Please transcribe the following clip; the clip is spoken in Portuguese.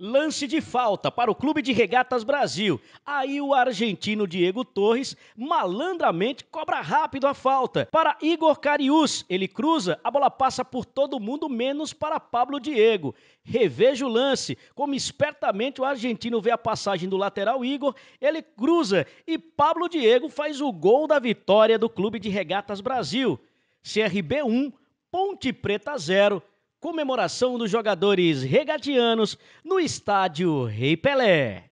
Lance de falta para o Clube de Regatas Brasil. Aí o argentino Diego Torres malandramente cobra rápido a falta para Igor Carius. Ele cruza, a bola passa por todo mundo menos para Pablo Diego. Reveja o lance, como espertamente o argentino vê a passagem do lateral Igor, ele cruza e Pablo Diego faz o gol da vitória do Clube de Regatas Brasil. CRB 1, Ponte Preta 0. Comemoração dos jogadores regatianos no estádio Rei Pelé.